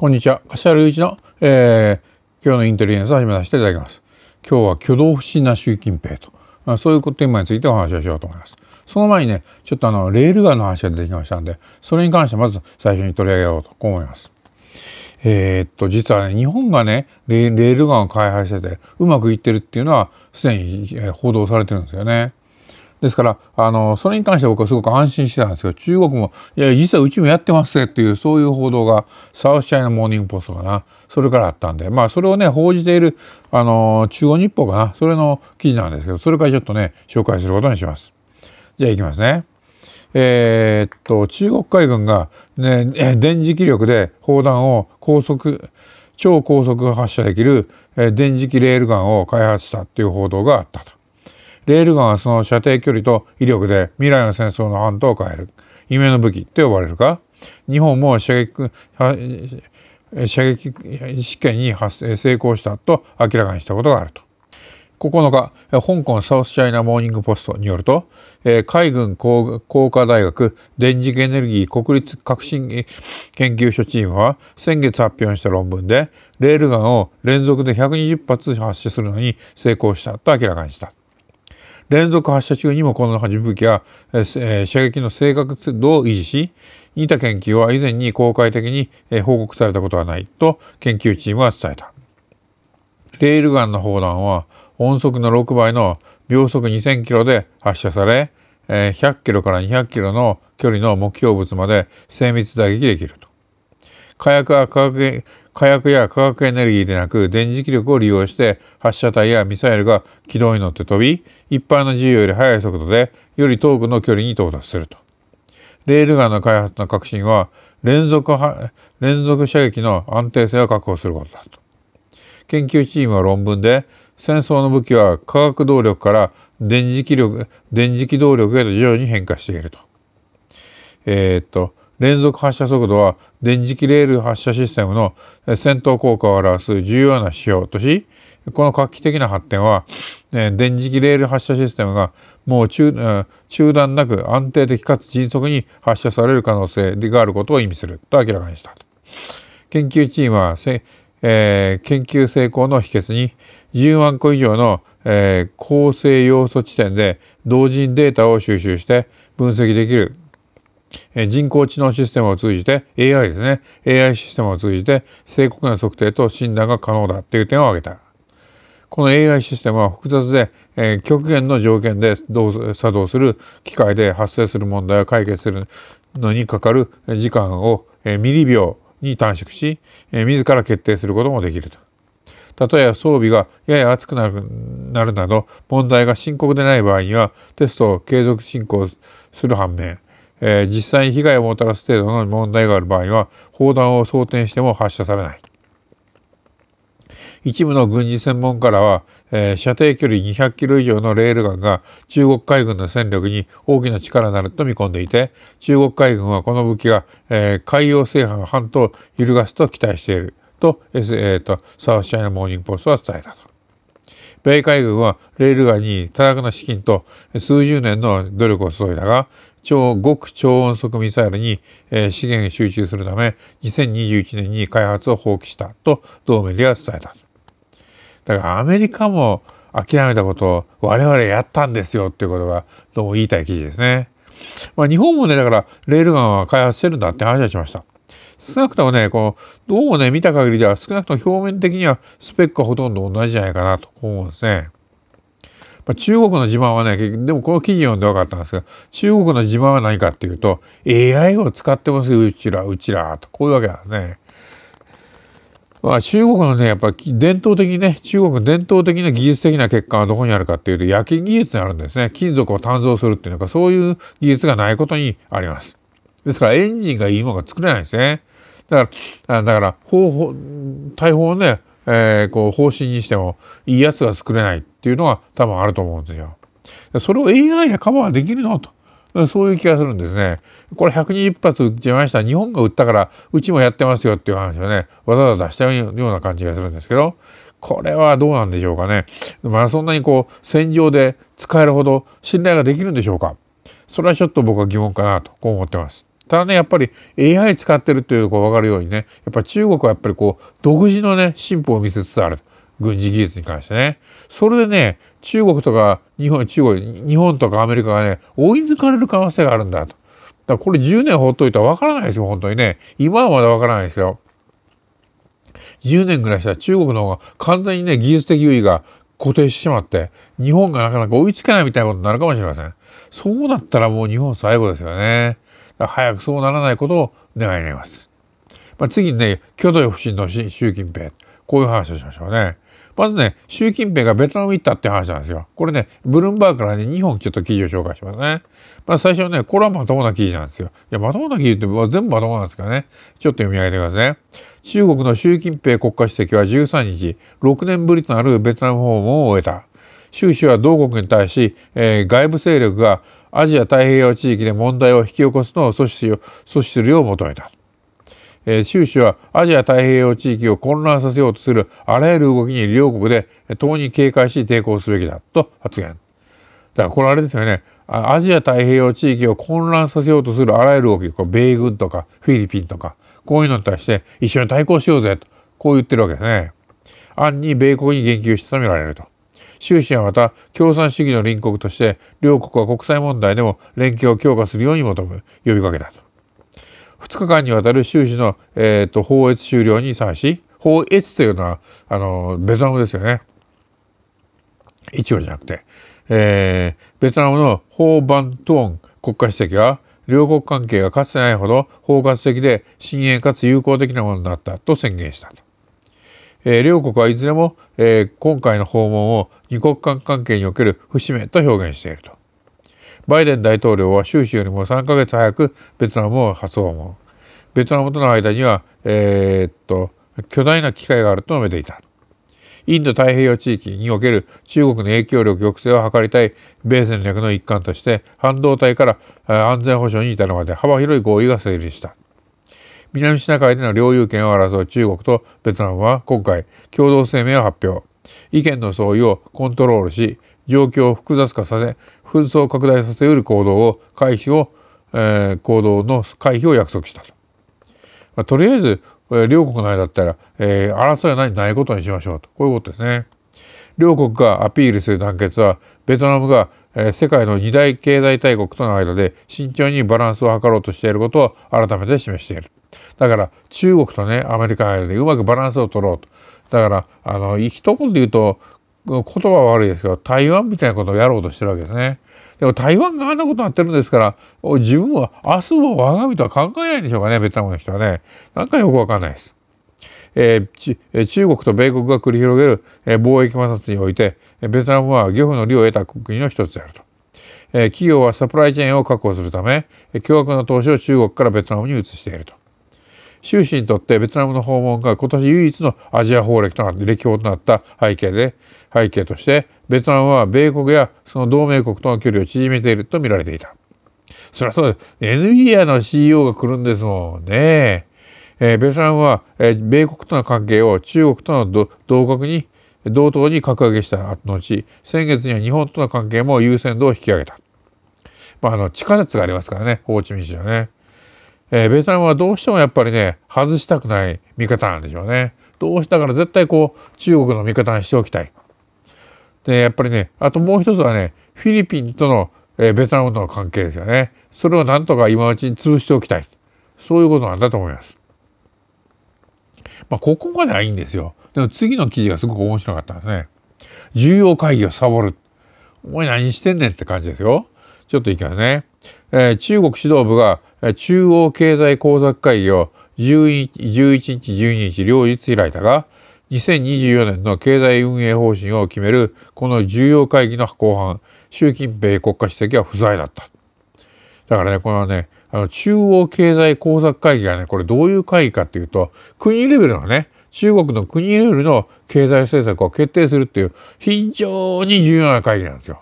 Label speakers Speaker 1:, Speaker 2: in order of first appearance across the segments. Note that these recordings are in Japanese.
Speaker 1: こんにちは。柏隆一の、えー、今日のインテリエンスを始めさせていただきます。今日は挙動不審な習近平と、あそういうテーマについてお話をしようと思います。その前にね、ちょっとあの、レールガンの話が出てきましたんで、それに関してまず最初に取り上げようと思います。えー、っと、実はね、日本がねレ、レールガンを開発してて、うまくいってるっていうのは、すでに報道されてるんですよね。ですからあのそれに関して僕はすごく安心してたんですけど中国も「いや実はうちもやってますぜ」っていうそういう報道がサウスチャイナモーニングポストかなそれからあったんでまあそれをね報じているあの中央日報かなそれの記事なんですけどそれからちょっとね紹介することにします。じゃあいきますね。えー、っと中国海軍が、ね、電磁気力で砲弾を高速超高速発射できる電磁気レールガンを開発したっていう報道があったと。レールガンはその射程距離と威力で未来の戦争の半島を変える夢の武器と呼ばれるか日本も射撃射撃試験に成功したと明らかにしたことがあると。9日、香港サウスチャイナモーニングポストによると、海軍工科大学電磁気エネルギー国立革新研究所チームは先月発表した論文でレールガンを連続で120発発射するのに成功したと明らかにした。連続発射中にもこの波動機は、えー、射撃の正確度を維持し似た研究は以前に公開的に報告されたことはないと研究チームは伝えた。レールガンの砲弾は音速の6倍の秒速2000キロで発射され100キロから200キロの距離の目標物まで精密打撃できると。火薬は化学火薬や化学エネルギーでなく電磁気力を利用して発射体やミサイルが軌道に乗って飛び一般の自由より速い速度でより遠くの距離に到達すると。レールガンの開発の革新は連続連続射撃の安定性を確保することだと。研究チームは論文で戦争の武器は化学動力から電磁気力電磁気動力へと徐々に変化していると。えー、っと連続発射速度は電磁気レール発射システムの戦闘効果を表す重要な指標としこの画期的な発展は、え電磁気レール発射システムがもう中中断なく安定的かつ迅速に発射される可能性があることを意味すると明らかにした研究チームはえー、研究成功の秘訣に10万個以上の、えー、構成要素地点で同時にデータを収集して分析できる人工知能システムを通じて AI ですね AI システムを通じて正確な測定と診断が可能だという点を挙げたこの AI システムは複雑で、え極限の条件で動作動する機械で発生する問題を解決するのにかかる時間を、えミリ秒に短縮し、え自ら決定することもできると。例えば装備がやや熱くなるなど問題が深刻でない場合にはテストを継続進行する反面えー、実際に被害をもたらす程度の問題がある場合は砲弾を装填しても発射されない。一部の軍事専門家らは、えー、射程距離200キロ以上のレールガンが中国海軍の戦力に大きな力になると見込んでいて中国海軍はこの武器が、えー、海洋制覇半島を揺るがすと期待していると,、えーと、とサウスチャイナモーニングポストは伝えたと。米海軍はレールガンに多額の資金と数十年の努力を注いだが超極超音速ミサイルに、え資源を集中するため2021年に開発を放棄したと同メディア伝えただからアメリカも諦めたことを我々やったんですよっていうことがどうも言いたい記事ですね。まあ、日本もねだからレールガンは開発してるんだって話はしました。少なくともね、こう、どうもね、見た限りでは少なくとも表面的にはスペックはほとんど同じじゃないかなと思うんですね。まあ、中国の自慢はね、でもこの記事読んで分かったんですが、中国の自慢は何かっていうと、AI を使ってますよ、うちら、うちら、と、こういうわけなんですね。まあ、中国のね、やっぱ伝統的にね、中国伝統的な技術的な欠陥はどこにあるかっていうと、焼き技術にあるんですね。金属を鍛造するっていうのか、そういう技術がないことにあります。ですから、エンジンがいいものが作れないんですね。だから、だから方法、大砲をね、えー、こう方針にしてもいいやつが作れないっていうのが多分あると思うんですよ。それを AI でカバーできるのと。そういう気がするんですね。これ120発撃ちました。日本が撃ったから、うちもやってますよっていう話をね、わざわざ出したような感じがするんですけど、これはどうなんでしょうかね。まあそんなにこう、戦場で使えるほど信頼ができるんでしょうか。それはちょっと僕は疑問かなと、こう思ってます。ただねやっぱり AI 使ってるというのが分かるようにねやっぱり中国はやっぱりこう独自のね進歩を見せつつある軍事技術に関してねそれでね中国とか日本中国日本とかアメリカがね追い抜かれる可能性があるんだと。だからこれ10年放っといたら分からないですよ本当にね今はまだ分からないですよ。10年ぐらいしたら中国の方が完全にね技術的優位が固定してしまって日本がなかなか追いつけないみたいなことになるかもしれませんそうなったらもう日本最後ですよね早くそうならないことを願います。まあ、次にね、挙動不審の習近平、こういう話をしましょうね。まずね、習近平がベトナム行ったって話なんですよ。これね、ブルンバーグからね、2本ちょっと記事を紹介しますね。まず最初はね、これはまともな記事なんですよ。いや、まともな記事って全部まともなんですからね。ちょっと読み上げてくださいね。中国の習近平国家主席は13日、6年ぶりとなるベトナム訪問を終えた。習氏は同国に対し、えー、外部勢力がアジア太平洋地域で問題を引き起こすのを阻止を阻止するよう求めた。えー、習氏はアジア太平洋地域を混乱させようとするあらゆる動きに両国で共に警戒し抵抗すべきだと発言。だからこれあれですよね。アジア太平洋地域を混乱させようとするあらゆる動き、こ米軍とかフィリピンとか、こういうのに対して一緒に対抗しようぜと、こう言ってるわけですね。暗に米国に言及したとみられると。習氏はまた共産主義の隣国として両国は国際問題でも連携を強化するように求め呼びかけたと。2日間にわたる習氏の、えーと、法越終了に際し法越というのはあのベトナムですよね一応じゃなくて、えー、ベトナムのホー・バン・トーン国家主席は両国関係がかつてないほど包括的で深遠かつ友好的なものになったと宣言したと。えー、両国はいずれも、えー、今回の訪問を二国間関係における節目と表現していると。バイデン大統領は習氏よりも3ヶ月早くベトナムを初訪問。ベトナムとの間には、えー、っと、巨大な機会があると述べていた。インド太平洋地域における中国の影響力抑制を図りたい米戦略の一環として半導体から安全保障に至るまで幅広い合意が成立した。南シナ海での領有権を争う中国とベトナムは今回共同声明を発表意見の相違をコントロールし状況を複雑化させ紛争を拡大させうる行動を回避を、えー、行動の回避を約束したと、まあ、とりあえず両国の間だったら、えー、争いはいないことにしましょうとこういうことですね両国がアピールする団結はベトナムが世界の二大経済大国との間で慎重にバランスを図ろうとしていることを改めて示している。だから中国とねアメリカでうまくバランスを取ろうとだからあの一言で言うと言葉は悪いですけど台湾みたいなことをやろうとしてるわけですね。でも台湾があんなことになってるんですから自分は明日を我が身とは考えないんでしょうかねベトナムの人はね。なんかよくわかんないです。えー、中国と米国が繰り広げる、えー、貿易摩擦においてベトナムは漁夫の利を得た国の一つであると、え企業はサプライチェーンを確保するため巨額の投資を中国からベトナムに移していると習氏にとってベトナムの訪問が今年唯一のアジア法歴となっ歴訪となった背景で背景としてベトナムは米国やその同盟国との距離を縮めていると見られていた。そりゃそうです。NVIDIA の CEO が来るんですもんね。えー、ベトナムは、えー、米国との関係を中国との同格に同等に格上げした後先月には日本との関係も優先度を引き上げた。まあ、あの地下鉄がありますからねホーチミン市はね。えー、ベトナムはどうしてもやっぱりね外したくない味方なんでしょうね。どうしたから絶対こう中国の味方にしておきたい。でやっぱりねあともう一つはねフィリピンとの、えー、ベトナムとの関係ですよね。それをなんとか今のうちに潰しておきたい。そういうことなんだと思います。まあ、ここまではいいんですよ。でも次の記事がすごく面白かったんですね。重要会議をサボる。お前何してんねんって感じですよ。ちょっといきますね。えー、中国指導部が中央経済工作会議を11日、12日両日開いたが、2024年の経済運営方針を決めるこの重要会議の後半、習近平国家主席は不在だった。だからね、このね、あの中央経済工作会議がね、これどういう会議かっていうと、国レベルのね、中国の国レベルの経済政策を決定するっていう非常に重要な会議なんですよ。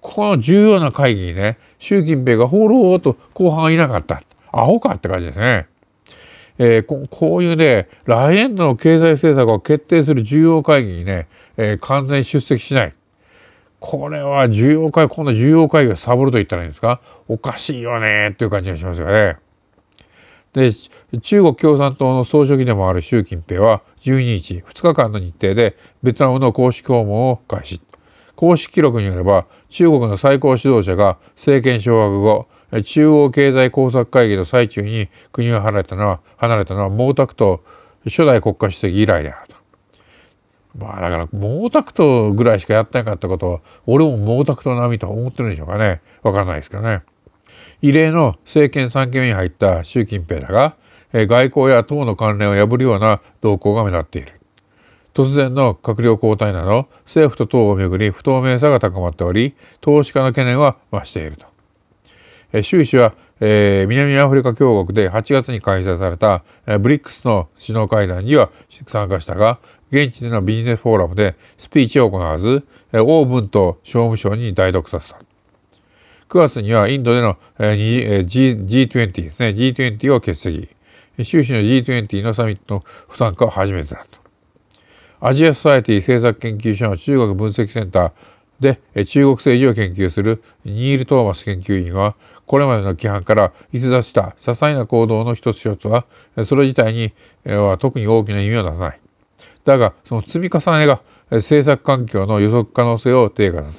Speaker 1: この重要な会議にね、習近平が放浪と後半はいなかった。アホかって感じですね。えー、ここういうね、来年度の経済政策を決定する重要会議にね、えー、完全出席しない。これは重要会、今度重要会議をサボると言ったらいいんですかおかしいよねっていう感じがしますよね。で、中国共産党の総書記でもある習近平は12日、2日間の日程でベトナムの公式訪問を開始。公式記録によれば中国の最高指導者が政権掌握後中央経済工作会議の最中に国を離れたのは離れたのは毛沢東初代国家主席以来であると。まあだから毛沢東ぐらいしかやってなかったことを俺も毛沢東並みと思ってるんでしょうかねわからないですけどね。異例の政権3期目に入った習近平だが外交や党の関連を破るような動向が目立っている。突然の閣僚交代など政府と党をめぐり不透明さが高まっており投資家の懸念は増していると。習氏は、えー、南アフリカ共和国で8月に開催された、えー、ブリックスの首脳会談には参加したが現地でのビジネスフォーラムでスピーチを行わず、えー、オーブンと商務省に代読させた。9月にはインドでの、えー、G G20 ですね G20 を欠席習氏の G20 のサミットの不参加は初めてだと。アジア・ソサイティ政策研究所の中国分析センターで中国政治を研究するニール・トーマス研究員はこれまでの規範から逸脱した些細な行動の一つ一つはそれ自体には特に大きな意味を出さない。だがその積み重ねが政策環境の予測可能性を低下さ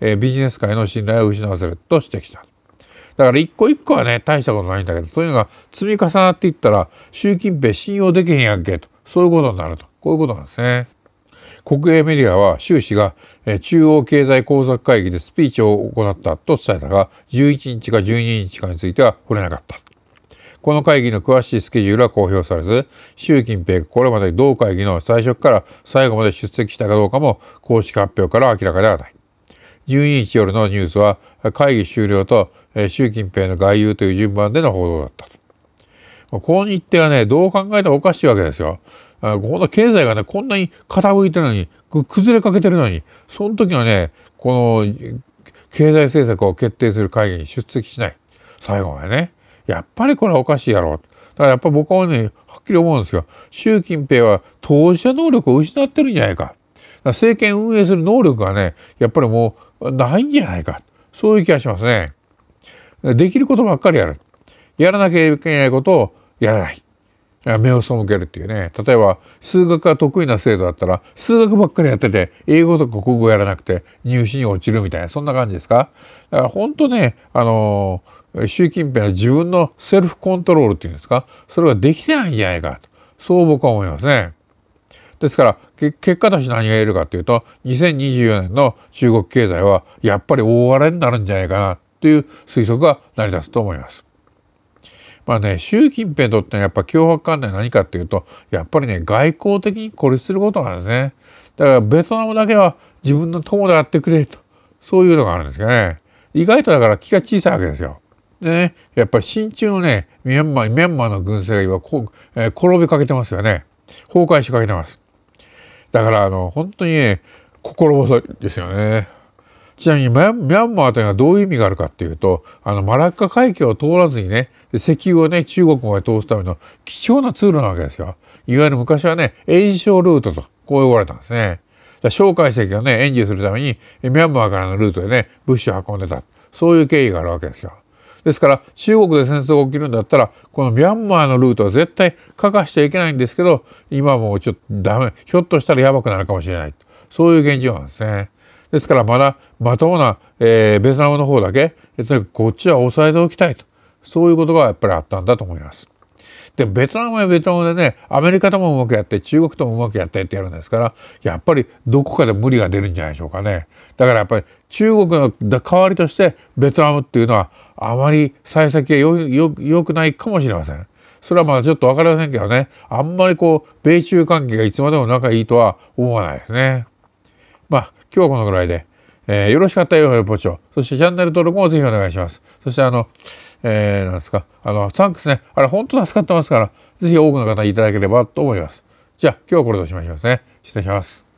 Speaker 1: せビジネス界の信頼を失わせると指摘した。だから一個一個はね大したことないんだけどそういうのが積み重なっていったら習近平信用できへんやんけとそういうことになるとこういうことなんですね。国営メディアは習氏が中央経済工作会議でスピーチを行ったと伝えたが11日か12日かについては触れなかった。この会議の詳しいスケジュールは公表されず習近平がこれまで同会議の最初から最後まで出席したかどうかも公式発表から明らかではない。12日夜のニュースは会議終了と習近平の外遊という順番での報道だった。この日程はね、どう考えてもおかしいわけですよ。この経済がね、こんなに傾いてるのに、崩れかけてるのに、その時はね、この経済政策を決定する会議に出席しない。最後までね。やっぱりこれはおかしいやろう。だからやっぱ僕はね、はっきり思うんですよ。習近平は当事者能力を失ってるんじゃないか。か政権運営する能力がね、やっぱりもうないんじゃないか。そういう気がしますね。できることばっかりやる。やらなきゃいけないことをやらない目を背けるっていうね例えば数学が得意な生徒だったら数学ばっかりやってて英語とか国語やらなくて入試に落ちるみたいなそんな感じですかだから本当ねあの習近平は自分のセルフコントロールっていうんですかそれができないんじゃないかとそう僕は思いますね。ですから結果として何が言えるかっていうと2024年の中国経済はやっぱり大荒れになるんじゃないかなという推測が成り立つと思います。まあね習近平にとってのやっぱ脅迫観念は何かっていうとやっぱりね外交的に孤立することなんですねだからベトナムだけは自分の友でやってくれとそういうのがあるんですけどね意外とだから気が小さいわけですよ。でねやっぱり親中のねミャンマーミャンマーの軍勢が今こ、えー、転びかけてますよね崩壊しかけてます。だからあの本当にね心細いですよね。ちなみにミャンマーというのはどういう意味があるかっていうとあのマラッカ海峡を通らずにね石油をね中国まで通すための貴重な通路なわけですよ。いわゆる昔はね炎症ルートとこう呼ばれたんですね。蒋介石がね援助するためにミャンマーからのルートでね物資を運んでたそういう経緯があるわけですよ。ですから中国で戦争が起きるんだったらこのミャンマーのルートは絶対欠かしちゃいけないんですけど今もちょっとダメひょっとしたらやばくなるかもしれないそういう現状なんですね。ですからまだまともな、えー、ベトナムの方だけとにかくこっちは抑えておきたいとそういうことがやっぱりあったんだと思います。でベトナムはベトナムでねアメリカともうまくやって中国ともうまくやってってやるんですからやっぱりどこかで無理が出るんじゃないでしょうかねだからやっぱり中国の代わりとしてベトナムっていうのはあまり幸先が良くないかもしれません。それはまだちょっと分かりませんけどねあんまりこう米中関係がいつまでも仲いいとは思わないですね。まあ今日はこのぐらいで、えー、よろしかったよ、ポチョ。そしてチャンネル登録もぜひお願いします。そしてあの、えー、なんですか、あの、サンクスね、あれ本当助かってますから、ぜひ多くの方いただければと思います。じゃあ、今日はこれでおしまいしますね。失礼します。